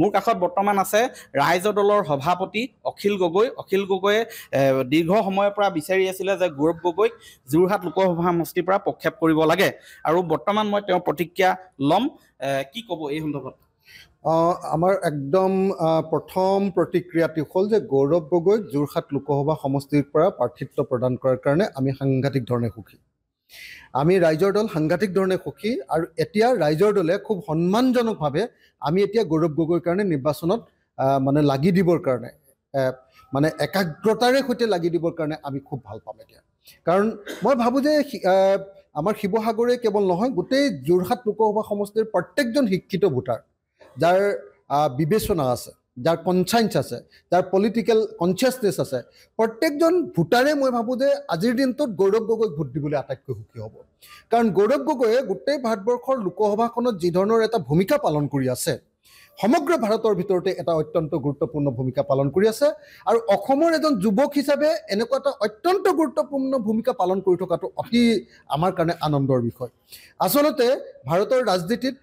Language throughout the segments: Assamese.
মোৰ কাষত বৰ্তমান আছে ৰাইজ দলৰ সভাপতি অখিল গগৈ অখিল গগৈয়ে দীৰ্ঘ সময়ৰ পৰা বিচাৰি আছিলে যে গৌৰৱ গগৈক যোৰহাট লোকসভা সমষ্টিৰ পৰা প্ৰক্ষেপ কৰিব লাগে আৰু বৰ্তমান মই তেওঁৰ প্ৰতিক্ৰিয়া ল'ম কি ক'ব এই সন্দৰ্ভত আমাৰ একদম প্ৰথম প্ৰতিক্ৰিয়াটো হ'ল যে গৌৰৱ গগৈক যোৰহাট লোকসভা সমষ্টিৰ পৰা প্ৰাৰ্থিত্ব প্ৰদান কৰাৰ কাৰণে আমি সাংঘাতিক ধৰণে সুখী আমি ৰাইজৰ দল সাংঘাতিক ধৰণে সুখী আৰু এতিয়া ৰাইজৰ দলে খুব সন্মানজনকভাৱে আমি এতিয়া গৌৰৱ গগৈৰ কাৰণে নিৰ্বাচনত মানে লাগি দিবৰ কাৰণে মানে একাগ্ৰতাৰে সৈতে লাগি দিবৰ কাৰণে আমি খুব ভাল পাম এতিয়া কাৰণ মই ভাবোঁ যে আমাৰ শিৱসাগৰে কেৱল নহয় গোটেই যোৰহাট লোকসভা সমষ্টিৰ প্ৰত্যেকজন শিক্ষিত ভোটাৰ যাৰ বিবেচনা আছে যাৰ কনচাইন্স আছে যাৰ পলিটিকেল কনচিয়াছনেছ আছে প্ৰত্যেকজন ভোটাৰে মই ভাবোঁ যে আজিৰ দিনটোত গৌৰৱ গগৈক ভোট দিবলৈ আটাইতকৈ সুখী হ'ব কাৰণ গৌৰৱ গগৈয়ে গোটেই ভাৰতবৰ্ষৰ লোকসভাখনত যি ধৰণৰ এটা ভূমিকা পালন কৰি আছে সমগ্ৰ ভাৰতৰ ভিতৰতে এটা অত্যন্ত গুৰুত্বপূৰ্ণ ভূমিকা পালন কৰি আছে আৰু অসমৰ এজন যুৱক হিচাপে এনেকুৱা এটা অত্যন্ত গুৰুত্বপূৰ্ণ ভূমিকা পালন কৰি থকাটো অতি আমাৰ কাৰণে আনন্দৰ বিষয় আচলতে ভাৰতৰ ৰাজনীতিত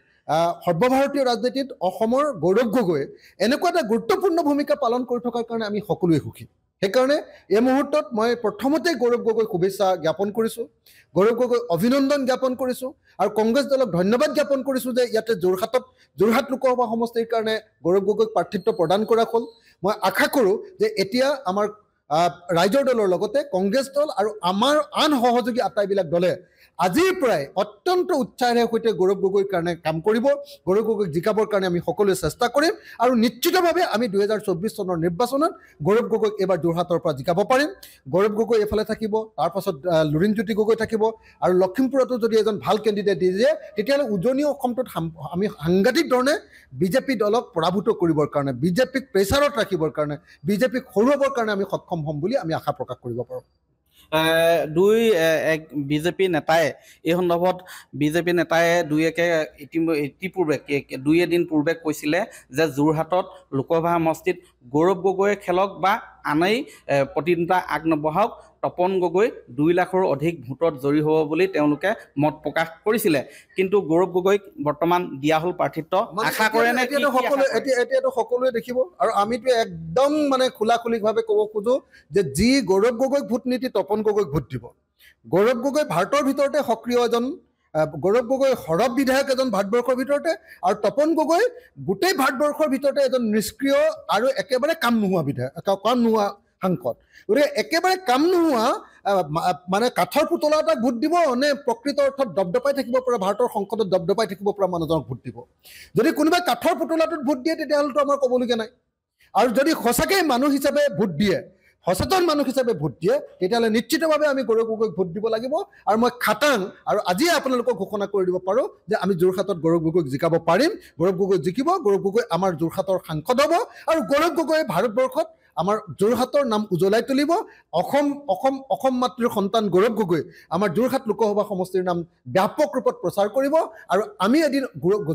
সৰ্বভাৰতীয় ৰাজনীতিত অসমৰ গৌৰৱ গগৈ এনেকুৱা এটা গুৰুত্বপূৰ্ণ ভূমিকা পালন কৰি থকাৰ কাৰণে আমি সকলোৱে সুখী সেইকাৰণে এই মুহূৰ্তত মই প্ৰথমতে গৌৰৱ গগৈ শুভেচ্ছা জ্ঞাপন কৰিছোঁ গৌৰৱ গগৈ অভিনন্দন জ্ঞাপন কৰিছোঁ আৰু কংগ্ৰেছ দলক ধন্যবাদ জ্ঞাপন কৰিছোঁ যে ইয়াতে যোৰহাটত যোৰহাট লোকসভা সমষ্টিৰ কাৰণে গৌৰৱ গগৈক প্ৰাৰ্থিত্ব প্ৰদান কৰা হ'ল মই আশা কৰোঁ যে এতিয়া আমাৰ ৰাইজৰ দলৰ লগতে কংগ্ৰেছ দল আৰু আমাৰ আন সহযোগী আটাইবিলাক দলে আজিৰ পৰাই অত্যন্ত উৎসাহেৰে সৈতে গৌৰৱ গগৈৰ কাৰণে কাম কৰিব গৌৰৱ গগৈক জিকাবৰ কাৰণে আমি সকলোৱে চেষ্টা কৰিম আৰু নিশ্চিতভাৱে আমি দুহেজাৰ চৌব্বিছ চনৰ নিৰ্বাচনত গৌৰৱ গগৈক এইবাৰ যোৰহাটৰ পৰা জিকাব পাৰিম গৌৰৱ গগৈ এইফালে থাকিব তাৰপাছত লুৰিণজ্যোতি গগৈ থাকিব আৰু লখিমপুৰতো যদি এজন ভাল কেণ্ডিডেট দি দিয়ে তেতিয়াহ'লে উজনি অসমটোত আমি সাংঘাতিক ধৰণে বিজেপি দলক পৰাভূত কৰিবৰ কাৰণে বিজেপিক প্ৰেছাৰত ৰাখিবৰ কাৰণে বিজেপিক সৰুৱাবৰ কাৰণে আমি সক্ষম সম্ভৱ বুলি আমি আশা প্ৰকাশ কৰিব পাৰোঁ দুই এক বিজেপি নেতাই এই সন্দৰ্ভত বিজেপি নেতাই দুই একে ইতিমধ্যে ইতিপূৰ্বে দুই এদিন পূৰ্বে কৈছিলে যে যোৰহাটত লোকসভা সমষ্টিত গৌৰৱ গগৈয়ে খেলক বা আনেই আগ নবঢ়াওক তপন গগৈ দুই লাখৰো অধিক ভোটত জয়ী হ'ব বুলি তেওঁলোকে মত প্ৰকাশ কৰিছিলে কিন্তু গৌৰৱ গগৈক বৰ্তমান দিয়া হ'ল প্ৰাৰ্থিত্ব আশা কৰে নে এতিয়াতো সকলোৱে এতিয়া এতিয়াতো সকলোৱে দেখিব আৰু আমিতো একদম মানে খোলাখুলিভাৱে ক'ব খোজোঁ যে যি গৌৰৱ গগৈক ভোট নীতি তপন গগৈক ভোট দিব গৌৰৱ গগৈ ভাৰতৰ ভিতৰতে সক্ৰিয় এজন গৌৰৱ গগৈ সৰব বিধায়ক এজন ভাৰতবৰ্ষৰ ভিতৰতে আৰু তপন গগৈ গোটেই ভাৰতবৰ্ষৰ ভিতৰতে এজন নিষ্ক্ৰিয় আৰু একেবাৰে কাম নোহোৱা বিধায়ক কাম নোহোৱা সাংসদ গতিকে একেবাৰে কাম নোহোৱা মানে কাঠৰ পুতলা এটাক ভোট দিব নে প্ৰকৃত অৰ্থত দপদপাই থাকিব পৰা ভাৰতৰ সংসদত দপদপাই থাকিব পৰা মানুহজনক ভোট দিব যদি কোনোবাই কাঠৰ পুতলাটোত ভোট দিয়ে তেতিয়াহ'লেতো আমাৰ ক'বলগীয়া নাই আৰু যদি সঁচাকৈয়ে মানুহ হিচাপে ভোট দিয়ে সচেতন মানুহ হিচাপে ভোট দিয়ে তেতিয়াহ'লে নিশ্চিতভাৱে আমি গৌৰৱ গগৈক ভোট দিব লাগিব আৰু মই খাটাং আৰু আজিয়ে আপোনালোকক ঘোষণা কৰি দিব পাৰোঁ যে আমি যোৰহাটত গৌৰৱ গগৈক জিকাব পাৰিম গৌৰৱ গগৈ জিকিব গৌৰৱ গগৈ আমাৰ যোৰহাটৰ সাংসদ হ'ব আৰু গৌৰৱ গগৈয়ে ভাৰতবৰ্ষত আমাৰ যোৰহাটৰ নাম উজ্বলাই তুলিব অসম অসম অসম মাতৃৰ সন্তান গৌৰৱ গগৈ আমাৰ যোৰহাট লোকসভা সমষ্টিৰ নাম ব্যাপক ৰূপত প্ৰচাৰ কৰিব আৰু আমি এদিন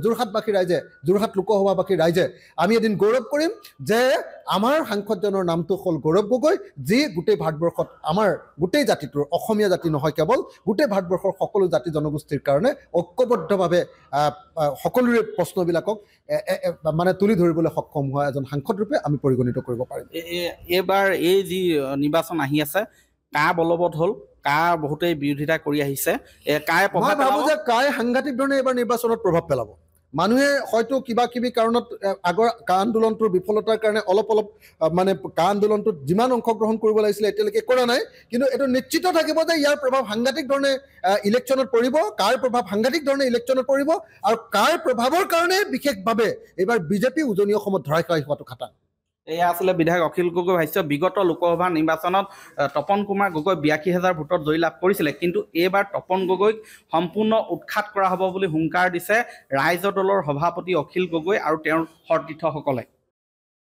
যোৰহাটবাসী ৰাইজে যোৰহাট লোকসভাবাসী ৰাইজে আমি এদিন গৌৰৱ কৰিম যে আমাৰ সাংসদজনৰ নামটো হ'ল গৌৰৱ গগৈ যি গোটেই ভাৰতবৰ্ষত আমাৰ গোটেই জাতিটোৰ অসমীয়া জাতি নহয় কেৱল গোটেই ভাৰতবৰ্ষৰ সকলো জাতি জনগোষ্ঠীৰ কাৰণে ঐক্যবদ্ধভাৱে সকলোৰে প্ৰশ্নবিলাকক মানে তুলি ধৰিবলৈ সক্ষম হোৱা এজন সাংসদৰূপে আমি পৰিগণিত কৰিব পাৰিম এইবাৰ এই যি নিৰ্বাচন আহি আছে কা বলবৎ হ'ল কা বহুতেই বিৰোধিতা কৰি আহিছে কাই প্ৰভাৱ ভাবোঁ যে কাই সাংঘাতিক ধৰণে এইবাৰ নিৰ্বাচনত প্ৰভাৱ পেলাব মানুহে হয়তো কিবা কিবি কাৰণত আগৰ কা আন্দোলনটোৰ বিফলতাৰ কাৰণে অলপ অলপ মানে কা আন্দোলনটোত যিমান অংশগ্ৰহণ কৰিব লাগিছিলে এতিয়ালৈকে কৰা নাই কিন্তু এইটো নিশ্চিত থাকিব যে ইয়াৰ প্ৰভাৱ সাংঘাতিক ধৰণে ইলেকশ্যনত পৰিব কাৰ প্ৰভাৱ সাংঘাতিক ধৰণে ইলেকশ্যনত পৰিব আৰু কাৰ প্ৰভাৱৰ কাৰণে বিশেষভাৱে এইবাৰ বিজেপি উজনি অসমত ধৰাই খাই হোৱাটো খাটা এয়া আছিলে বিধায়ক অখিল গগৈ ভাষ্য বিগত লোকসভা নিৰ্বাচনত তপন কুমাৰ গগৈ বিয়াশী হাজাৰ ভোটত জয়লাভ কৰিছিলে কিন্তু এইবাৰ তপন গগৈক সম্পূৰ্ণ উৎখাত কৰা হ'ব বুলি হুংকাৰ দিছে ৰাইজৰ দলৰ সভাপতি অখিল গগৈ আৰু তেওঁৰ সতীৰ্থসকলে